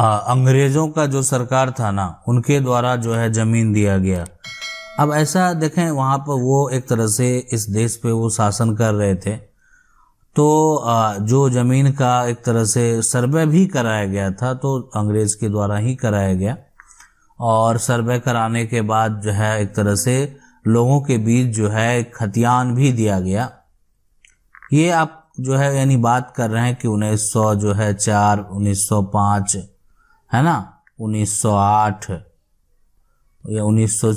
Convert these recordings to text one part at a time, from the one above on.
आ, अंग्रेजों का जो सरकार था ना उनके द्वारा जो है जमीन दिया गया अब ऐसा देखें वहाँ पर वो एक तरह से इस देश पे वो शासन कर रहे थे तो आ, जो ज़मीन का एक तरह से सर्वे भी कराया गया था तो अंग्रेज़ के द्वारा ही कराया गया और सर्वे कराने के बाद जो है एक तरह से लोगों के बीच जो है खतियान भी दिया गया ये आप जो है यानी बात कर रहे हैं कि उन्नीस सौ जो है चार उन्नीस सौ है ना 1908 या 1900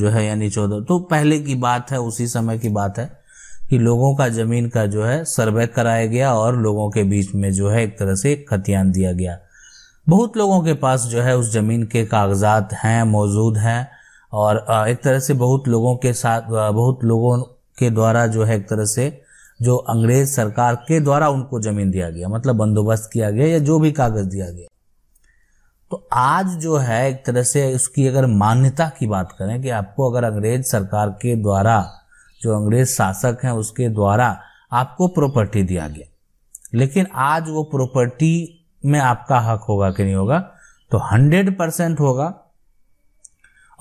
जो है यानी 14 तो पहले की बात है उसी समय की बात है कि लोगों का जमीन का जो है सर्वे कराया गया और लोगों के बीच में जो है एक तरह से खतियान दिया गया बहुत लोगों के पास जो है उस जमीन के कागजात हैं मौजूद हैं और एक तरह से बहुत लोगों के साथ बहुत लोगों के द्वारा जो है एक तरह से जो अंग्रेज सरकार के द्वारा उनको जमीन दिया गया मतलब बंदोबस्त किया गया या जो भी कागज दिया गया तो आज जो है एक तरह से उसकी अगर मान्यता की बात करें कि आपको अगर अंग्रेज सरकार के द्वारा जो अंग्रेज शासक हैं उसके द्वारा आपको प्रॉपर्टी दिया गया लेकिन आज वो प्रॉपर्टी में आपका हक होगा कि नहीं होगा तो हंड्रेड परसेंट होगा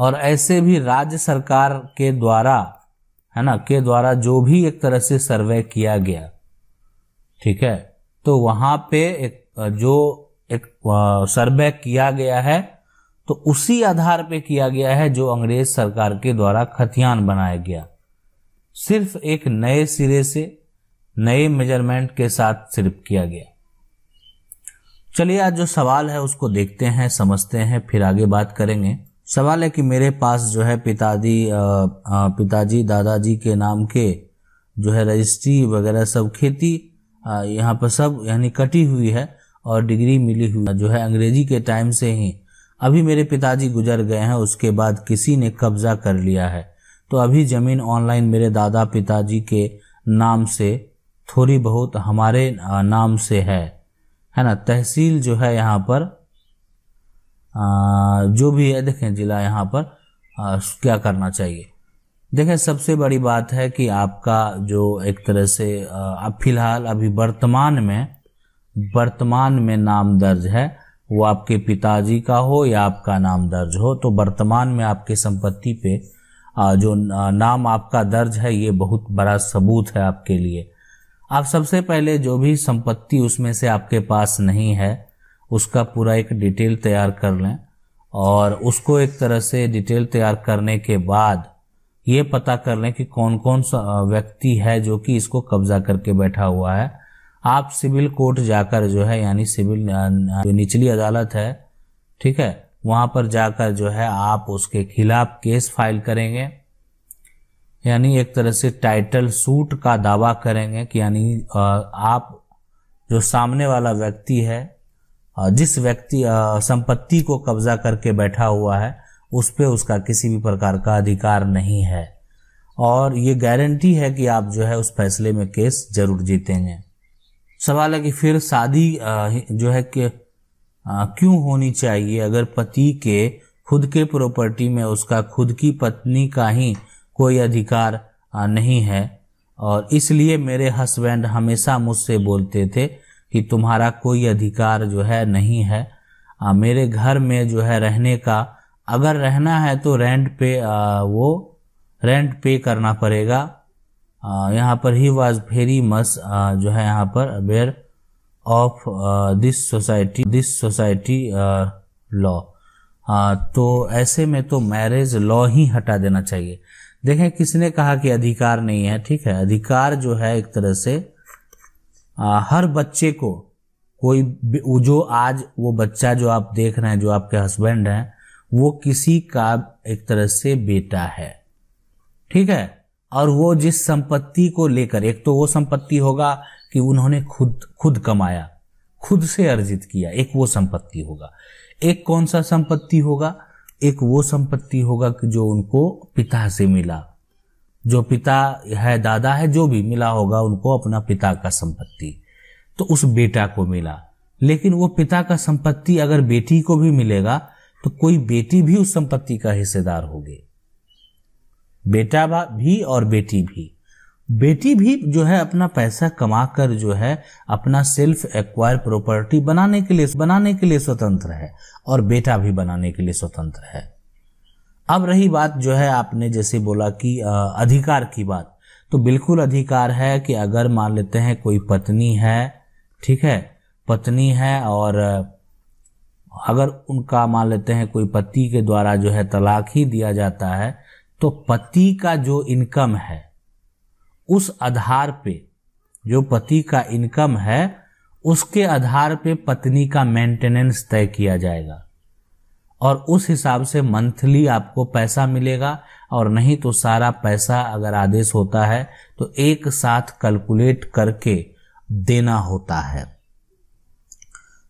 और ऐसे भी राज्य सरकार के द्वारा है ना के द्वारा जो भी एक तरह से सर्वे किया गया ठीक है तो वहां पे एक जो एक सर्वे किया गया है तो उसी आधार पे किया गया है जो अंग्रेज सरकार के द्वारा खतियान बनाया गया सिर्फ एक नए सिरे से नए मेजरमेंट के साथ सिर्फ किया गया चलिए आज जो सवाल है उसको देखते हैं समझते हैं फिर आगे बात करेंगे सवाल है कि मेरे पास जो है पिताजी पिताजी दादाजी के नाम के जो है रजिस्ट्री वगैरह सब खेती यहाँ पर सब यानी कटी हुई है और डिग्री मिली हुई जो है अंग्रेजी के टाइम से ही अभी मेरे पिताजी गुजर गए हैं उसके बाद किसी ने कब्जा कर लिया है तो अभी ज़मीन ऑनलाइन मेरे दादा पिताजी के नाम से थोड़ी बहुत हमारे नाम से है है ना तहसील जो है यहाँ पर आ, जो भी है देखें ज़िला यहाँ पर आ, क्या करना चाहिए देखें सबसे बड़ी बात है कि आपका जो एक तरह से अब फिलहाल अभी वर्तमान में वर्तमान में नाम दर्ज है वो आपके पिताजी का हो या आपका नाम दर्ज हो तो वर्तमान में आपके संपत्ति पे जो नाम आपका दर्ज है ये बहुत बड़ा सबूत है आपके लिए आप सबसे पहले जो भी संपत्ति उसमें से आपके पास नहीं है उसका पूरा एक डिटेल तैयार कर लें और उसको एक तरह से डिटेल तैयार करने के बाद ये पता कर लें कि कौन कौन सा व्यक्ति है जो कि इसको कब्जा करके बैठा हुआ है आप सिविल कोर्ट जाकर जो है यानी सिविल जो निचली अदालत है ठीक है वहां पर जाकर जो है आप उसके खिलाफ केस फाइल करेंगे यानी एक तरह से टाइटल सूट का दावा करेंगे कि यानी आप जो सामने वाला व्यक्ति है जिस व्यक्ति संपत्ति को कब्जा करके बैठा हुआ है उस पर उसका किसी भी प्रकार का अधिकार नहीं है और ये गारंटी है कि आप जो है उस फैसले में केस जरूर जीतेंगे सवाल है कि फिर शादी जो है कि क्यों होनी चाहिए अगर पति के खुद के प्रॉपर्टी में उसका खुद की पत्नी का ही कोई अधिकार नहीं है और इसलिए मेरे हस्बैंड हमेशा मुझसे बोलते थे कि तुम्हारा कोई अधिकार जो है नहीं है आ, मेरे घर में जो है रहने का अगर रहना है तो रेंट पे आ, वो रेंट पे करना पड़ेगा यहाँ पर ही वॉज वेरी मच जो है यहाँ पर aware of this society this society law तो ऐसे में तो मैरिज लॉ ही हटा देना चाहिए देखें किसने कहा कि अधिकार नहीं है ठीक है अधिकार जो है एक तरह से आ, हर बच्चे को कोई जो आज वो बच्चा जो आप देख रहे हैं जो आपके हस्बैंड हैं वो किसी का एक तरह से बेटा है ठीक है और वो जिस संपत्ति को लेकर एक तो वो संपत्ति होगा कि उन्होंने खुद खुद कमाया खुद से अर्जित किया एक वो संपत्ति होगा एक कौन सा संपत्ति होगा एक वो संपत्ति होगा कि जो उनको पिता से मिला जो पिता है दादा है जो भी मिला होगा उनको अपना पिता का संपत्ति तो उस बेटा को मिला लेकिन वो पिता का संपत्ति अगर बेटी को भी मिलेगा तो कोई बेटी भी उस संपत्ति का हिस्सेदार होगी बेटा भी और बेटी भी बेटी भी जो है अपना पैसा कमा कर जो है अपना सेल्फ एक्वायर प्रॉपर्टी बनाने के लिए बनाने के लिए स्वतंत्र है और बेटा भी बनाने के लिए स्वतंत्र है अब रही बात जो है आपने जैसे बोला कि आ, अधिकार की बात तो बिल्कुल अधिकार है कि अगर मान लेते हैं कोई पत्नी है ठीक है पत्नी है और अगर उनका मान लेते हैं कोई पति के द्वारा जो है तलाक ही दिया जाता है तो पति का जो इनकम है उस आधार पे जो पति का इनकम है उसके आधार पे पत्नी का मेंटेनेंस तय किया जाएगा और उस हिसाब से मंथली आपको पैसा मिलेगा और नहीं तो सारा पैसा अगर आदेश होता है तो एक साथ कैलकुलेट करके देना होता है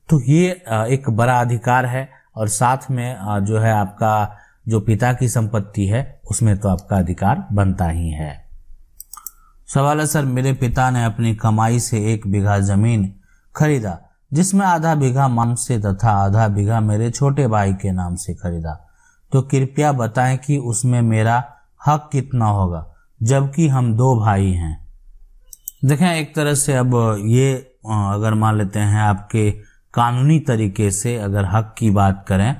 तो ये एक बड़ा अधिकार है और साथ में जो है आपका जो पिता की संपत्ति है उसमें तो आपका अधिकार बनता ही है सवाल है सर मेरे पिता ने अपनी कमाई से एक बीघा जमीन खरीदा जिसमें आधा बीघा माम से तथा आधा बीघा मेरे छोटे भाई के नाम से खरीदा तो कृपया बताएं कि उसमें मेरा हक कितना होगा जबकि हम दो भाई हैं देखें एक तरह से अब ये अगर मान लेते हैं आपके कानूनी तरीके से अगर हक की बात करें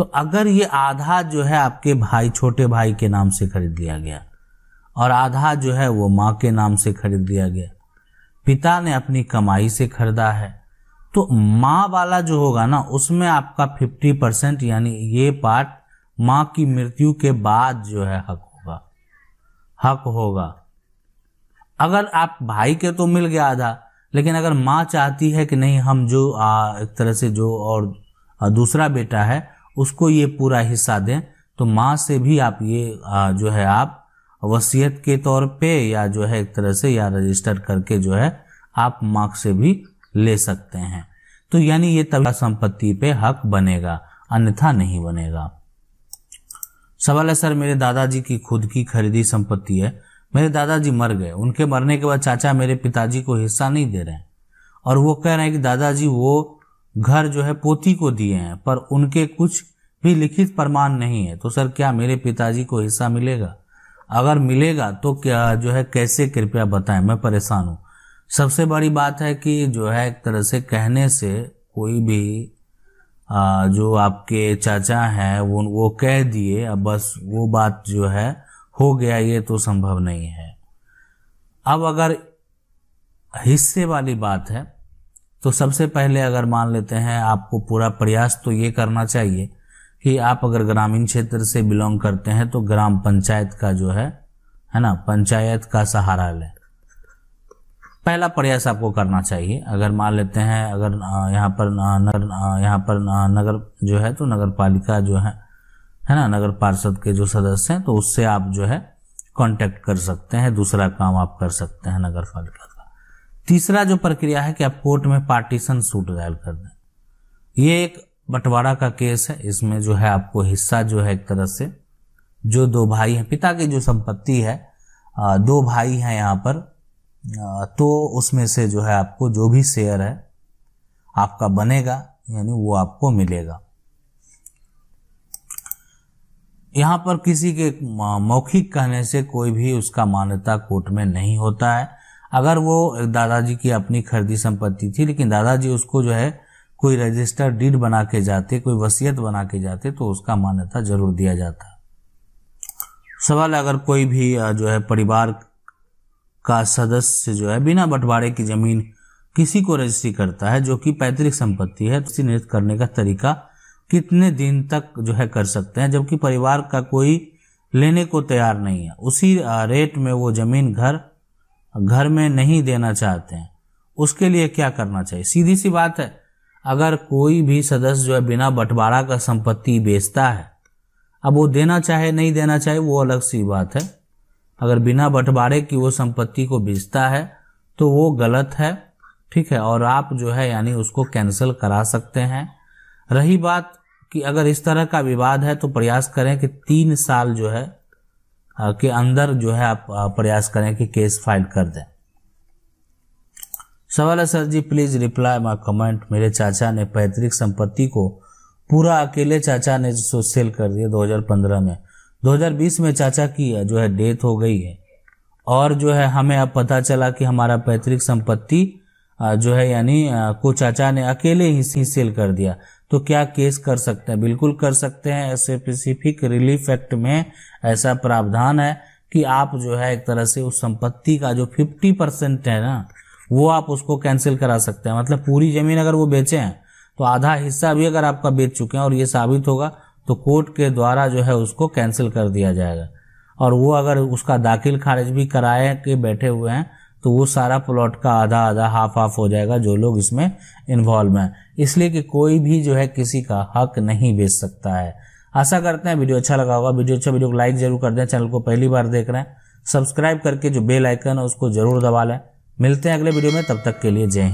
तो अगर ये आधा जो है आपके भाई छोटे भाई के नाम से खरीद लिया गया और आधा जो है वो माँ के नाम से खरीद लिया गया पिता ने अपनी कमाई से खरीदा है तो माँ वाला जो होगा ना उसमें आपका फिफ्टी परसेंट यानी ये पार्ट माँ की मृत्यु के बाद जो है हक होगा हक होगा अगर आप भाई के तो मिल गया आधा लेकिन अगर माँ चाहती है कि नहीं हम जो आ, एक तरह से जो और दूसरा बेटा है उसको ये पूरा हिस्सा दें तो माँ से भी आप ये जो है आप वसीयत के तौर पे या जो है एक तरह से या रजिस्टर करके जो है आप माँ से भी ले सकते हैं तो यानी ये तब संपत्ति पे हक बनेगा अन्यथा नहीं बनेगा सवाल है सर मेरे दादाजी की खुद की खरीदी संपत्ति है मेरे दादाजी मर गए उनके मरने के बाद चाचा मेरे पिताजी को हिस्सा नहीं दे रहे हैं और वो कह रहे हैं कि दादाजी वो घर जो है पोती को दिए हैं पर उनके कुछ भी लिखित प्रमाण नहीं है तो सर क्या मेरे पिताजी को हिस्सा मिलेगा अगर मिलेगा तो क्या जो है कैसे कृपया बताएं मैं परेशान हूँ सबसे बड़ी बात है कि जो है एक तरह से कहने से कोई भी आ, जो आपके चाचा हैं वो वो कह दिए अब बस वो बात जो है हो गया ये तो संभव नहीं है अब अगर हिस्से वाली बात है तो सबसे पहले अगर मान लेते हैं आपको पूरा प्रयास तो ये करना चाहिए कि आप अगर ग्रामीण क्षेत्र से बिलोंग करते हैं तो ग्राम पंचायत का जो है है ना पंचायत का सहारा लें पहला प्रयास आपको करना चाहिए अगर मान लेते हैं अगर यहाँ पर नगर यहाँ पर नगर जो है तो नगर पालिका जो है है ना नगर पार्षद के जो सदस्य हैं तो उससे आप जो है कांटेक्ट कर सकते हैं दूसरा काम आप कर सकते हैं नगर पालिका तीसरा जो प्रक्रिया है कि आप कोर्ट में पार्टीशन सूट दायर कर दें ये एक बंटवारा का केस है इसमें जो है आपको हिस्सा जो है एक तरह से जो दो भाई हैं पिता की जो संपत्ति है दो भाई हैं यहाँ पर तो उसमें से जो है आपको जो भी शेयर है आपका बनेगा यानी वो आपको मिलेगा यहाँ पर किसी के मौखिक कहने से कोई भी उसका मान्यता कोर्ट में नहीं होता है अगर वो दादाजी की अपनी खरीदी संपत्ति थी लेकिन दादाजी उसको जो है कोई रजिस्टर डीड बना के जाते कोई वसीयत बना के जाते तो उसका मान्यता जरूर दिया जाता सवाल अगर कोई भी जो है परिवार का सदस्य जो है बिना बंटवारे की जमीन किसी को रजिस्ट्री करता है जो कि पैतृक संपत्ति है तो निर्धारित करने का तरीका कितने दिन तक जो है कर सकते हैं जबकि परिवार का कोई लेने को तैयार नहीं है उसी रेट में वो जमीन घर घर में नहीं देना चाहते हैं उसके लिए क्या करना चाहिए सीधी सी बात है अगर कोई भी सदस्य जो है बिना बंटवारा का संपत्ति बेचता है अब वो देना चाहे नहीं देना चाहे वो अलग सी बात है अगर बिना बंटवारे की वो संपत्ति को बेचता है तो वो गलत है ठीक है और आप जो है यानी उसको कैंसिल करा सकते हैं रही बात कि अगर इस तरह का विवाद है तो प्रयास करें कि तीन साल जो है के अंदर जो है आप प्रयास करें कि केस फाइल कर दें सवाल है sir ji please reply my comment मेरे चाचा ने पैतृक संपत्ति को पूरा अकेले चाचा ने जो सेल कर दिया 2015 में 2020 में चाचा की जो है डेथ हो गई है और जो है हमें अब पता चला कि हमारा पैतृक संपत्ति जो है यानी को चाचा ने अकेले ही सेल कर दिया तो क्या केस कर सकते हैं बिल्कुल कर सकते हैं ऐसे स्पेसिफिक रिलीफ एक्ट में ऐसा प्रावधान है कि आप जो है एक तरह से उस संपत्ति का जो फिफ्टी परसेंट है ना वो आप उसको कैंसिल करा सकते हैं मतलब पूरी जमीन अगर वो बेचे हैं तो आधा हिस्सा भी अगर आपका बेच चुके हैं और ये साबित होगा तो कोर्ट के द्वारा जो है उसको कैंसिल कर दिया जाएगा और वो अगर उसका दाखिल खारिज भी कराए के बैठे हुए हैं तो वो सारा प्लॉट का आधा आधा हाफ हाफ हो जाएगा जो लोग इसमें इन्वॉल्व हैं इसलिए कि कोई भी जो है किसी का हक नहीं बेच सकता है आशा करते हैं वीडियो अच्छा लगा होगा वीडियो अच्छा वीडियो को लाइक जरूर कर दें चैनल को पहली बार देख रहे हैं सब्सक्राइब करके जो बेल आइकन है उसको जरूर दबा लें मिलते हैं अगले वीडियो में तब तक के लिए जय हिंद